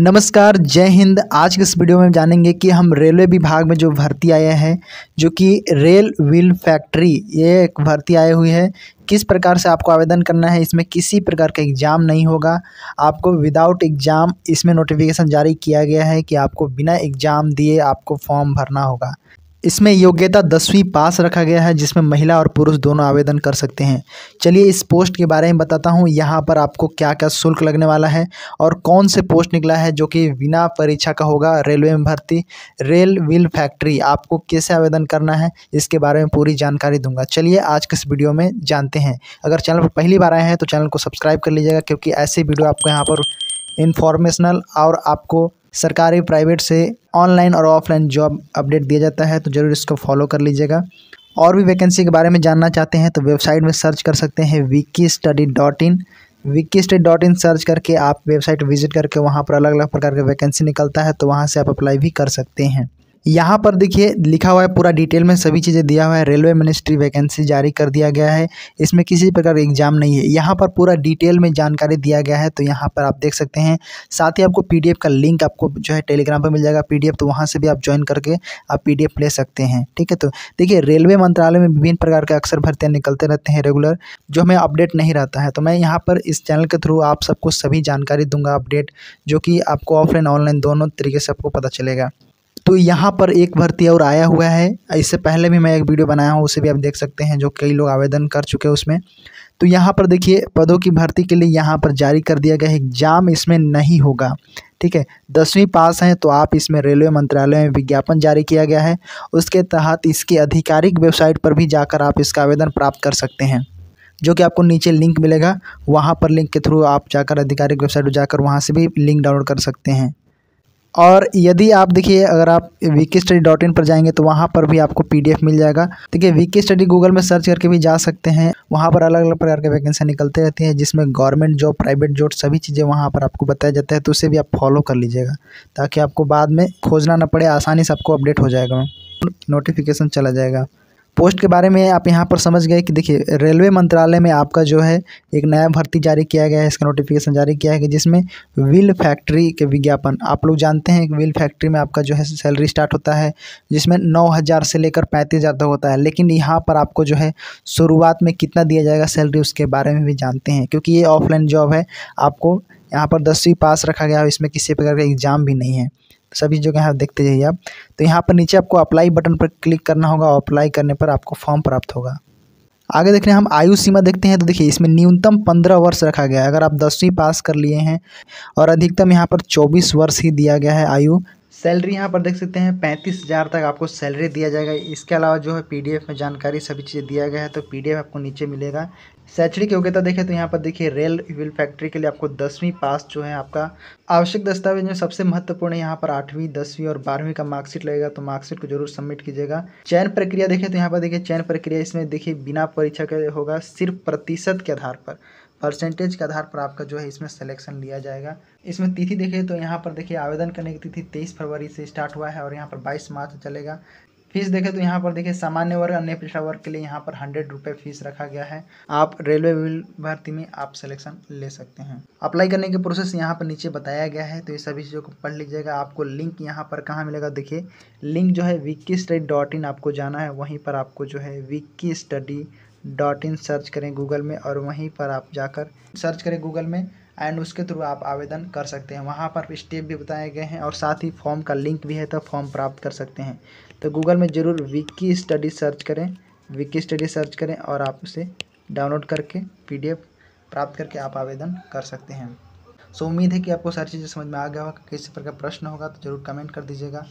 नमस्कार जय हिंद आज के इस वीडियो में जानेंगे कि हम रेलवे विभाग में जो भर्ती आए हैं जो कि रेल व्हील फैक्ट्री ये एक भर्ती आई हुई है किस प्रकार से आपको आवेदन करना है इसमें किसी प्रकार का एग्ज़ाम नहीं होगा आपको विदाउट एग्ज़ाम इसमें नोटिफिकेशन जारी किया गया है कि आपको बिना एग्ज़ाम दिए आपको फॉर्म भरना होगा इसमें योग्यता दसवीं पास रखा गया है जिसमें महिला और पुरुष दोनों आवेदन कर सकते हैं चलिए इस पोस्ट के बारे में बताता हूँ यहाँ पर आपको क्या क्या शुल्क लगने वाला है और कौन से पोस्ट निकला है जो कि बिना परीक्षा का होगा रेलवे में भर्ती रेल व्हील फैक्ट्री आपको कैसे आवेदन करना है इसके बारे में पूरी जानकारी दूंगा चलिए आज के इस वीडियो में जानते हैं अगर चैनल पर पहली बार आए हैं तो चैनल को सब्सक्राइब कर लीजिएगा क्योंकि ऐसे वीडियो आपको यहाँ पर इन्फॉर्मेशनल और आपको सरकारी प्राइवेट से ऑनलाइन और ऑफलाइन जॉब अपडेट दिया जाता है तो ज़रूर इसको फॉलो कर लीजिएगा और भी वैकेंसी के बारे में जानना चाहते हैं तो वेबसाइट में सर्च कर सकते हैं Viki study dot in Viki study dot in search करके आप वेबसाइट विजिट करके वहाँ पर अलग अलग प्रकार के वैकेंसी निकलता है तो वहाँ से आप अप्लाई भी कर सकते हैं यहाँ पर देखिए लिखा हुआ है पूरा डिटेल में सभी चीज़ें दिया हुआ है रेलवे मिनिस्ट्री वैकेंसी जारी कर दिया गया है इसमें किसी प्रकार का एग्जाम नहीं है यहाँ पर पूरा डिटेल में जानकारी दिया गया है तो यहाँ पर आप देख सकते हैं साथ ही आपको पीडीएफ का लिंक आपको जो है टेलीग्राम पर मिल जाएगा पी तो वहाँ से भी आप ज्वाइन करके आप पी ले सकते हैं ठीक है तो देखिए रेलवे मंत्रालय में विभिन्न प्रकार के अक्सर भर्तियाँ निकलते रहते हैं रेगुलर जो हमें अपडेट नहीं रहता है तो मैं यहाँ पर इस चैनल के थ्रू आप सबको सभी जानकारी दूंगा अपडेट जो कि आपको ऑफलाइन ऑनलाइन दोनों तरीके से आपको पता चलेगा तो यहाँ पर एक भर्ती और आया हुआ है इससे पहले भी मैं एक वीडियो बनाया हूँ उसे भी आप देख सकते हैं जो कई लोग आवेदन कर चुके हैं उसमें तो यहाँ पर देखिए पदों की भर्ती के लिए यहाँ पर जारी कर दिया गया है एग्ज़ाम इसमें नहीं होगा ठीक है दसवीं पास हैं तो आप इसमें रेलवे मंत्रालय में विज्ञापन जारी किया गया है उसके तहत इसकी आधिकारिक वेबसाइट पर भी जाकर आप इसका आवेदन प्राप्त कर सकते हैं जो कि आपको नीचे लिंक मिलेगा वहाँ पर लिंक के थ्रू आप जाकर आधिकारिक वेबसाइट पर जाकर वहाँ से भी लिंक डाउनलोड कर सकते हैं और यदि आप देखिए अगर आप वीके स्टडी डॉट इन पर जाएंगे तो वहाँ पर भी आपको पीडीएफ मिल जाएगा देखिए वीके स्टडी गूगल में सर्च करके भी जा सकते हैं वहाँ पर अलग अलग प्रकार के वैकेंसी निकलते रहती हैं जिसमें गवर्नमेंट जॉब प्राइवेट जॉब सभी चीज़ें वहाँ पर आपको बताया जाता है तो उसे भी आप फॉलो कर लीजिएगा ताकि आपको बाद में खोजना ना पड़े आसानी से आपको अपडेट हो जाएगा नोटिफिकेशन चला जाएगा पोस्ट के बारे में आप यहाँ पर समझ गए कि देखिए रेलवे मंत्रालय में आपका जो है एक नया भर्ती जारी किया गया है इसका नोटिफिकेशन जारी किया है जिसमें व्हील फैक्ट्री के विज्ञापन आप लोग जानते हैं कि व्हील फैक्ट्री में आपका जो है सैलरी स्टार्ट होता है जिसमें नौ हज़ार से लेकर पैंतीस हज़ार तक होता है लेकिन यहाँ पर आपको जो है शुरुआत में कितना दिया जाएगा सैलरी उसके बारे में भी जानते हैं क्योंकि ये ऑफलाइन जॉब है आपको यहाँ पर दसवीं पास रखा गया है इसमें किसी प्रकार का एग्ज़ाम भी नहीं है सभी जगह देखते जाइए आप तो यहाँ पर नीचे आपको अप्लाई बटन पर क्लिक करना होगा और अप्लाई करने पर आपको फॉर्म प्राप्त होगा आगे देख रहे हैं हम आयु सीमा देखते हैं तो देखिए इसमें न्यूनतम पंद्रह वर्ष रखा गया है अगर आप दसवीं पास कर लिए हैं और अधिकतम यहाँ पर चौबीस वर्ष ही दिया गया है आयु सैलरी यहाँ पर देख सकते हैं पैंतीस हज़ार तक आपको सैलरी दिया जाएगा इसके अलावा जो है पीडीएफ में जानकारी सभी चीज़ें दिया गया है तो पीडीएफ आपको नीचे मिलेगा शैक्षणिक योग्यता देखें तो यहाँ पर देखिए रेल व्हील फैक्ट्री के लिए आपको दसवीं पास जो है आपका आवश्यक दस्तावेज में सबसे महत्वपूर्ण यहाँ पर आठवीं दसवीं और बारहवीं का मार्कशीट लगेगा तो मार्कशीट को जरूर सबमिट कीजिएगा चयन प्रक्रिया देखें तो यहाँ पर देखिए चयन प्रक्रिया इसमें देखिए बिना परीक्षा के होगा सिर्फ प्रतिशत के आधार पर परसेंटेज के आधार पर आपका जो है इसमें सिलेक्शन लिया जाएगा इसमें तिथि देखिए तो यहाँ पर देखिए आवेदन करने की तिथि तेईस फरवरी से स्टार्ट हुआ है और यहाँ पर बाईस मार्च चलेगा फीस देखे तो यहाँ पर देखिए सामान्य वर्ग अन्य पिछड़ा वर्ग के लिए यहाँ पर हंड्रेड रुपये फीस रखा गया है आप रेलवे बिल भर्ती में आप सिलेक्शन ले सकते हैं अप्लाई करने के प्रोसेस यहाँ पर नीचे बताया गया है तो ये सभी चीज़ों को पढ़ लीजिएगा आपको लिंक यहाँ पर कहाँ मिलेगा देखिए लिंक जो है विक्की स्टडी डॉट इन आपको जाना है वहीं पर आपको जो है Vicky study dot in search करें गूगल में और वहीं पर आप जाकर सर्च करें गूगल में एंड उसके थ्रू आप आवेदन कर सकते हैं वहाँ पर स्टेप भी बताए गए हैं और साथ ही फॉर्म का लिंक भी है तो फॉर्म प्राप्त कर सकते हैं तो गूगल में ज़रूर विकी स्टडी सर्च करें विकी स्टडी सर्च करें और आप उसे डाउनलोड करके पीडीएफ प्राप्त करके आप आवेदन कर सकते हैं सो उम्मीद है कि आपको सारी चीज़ें समझ में आ गया होगा किसी प्रकार प्रश्न होगा तो ज़रूर कमेंट कर दीजिएगा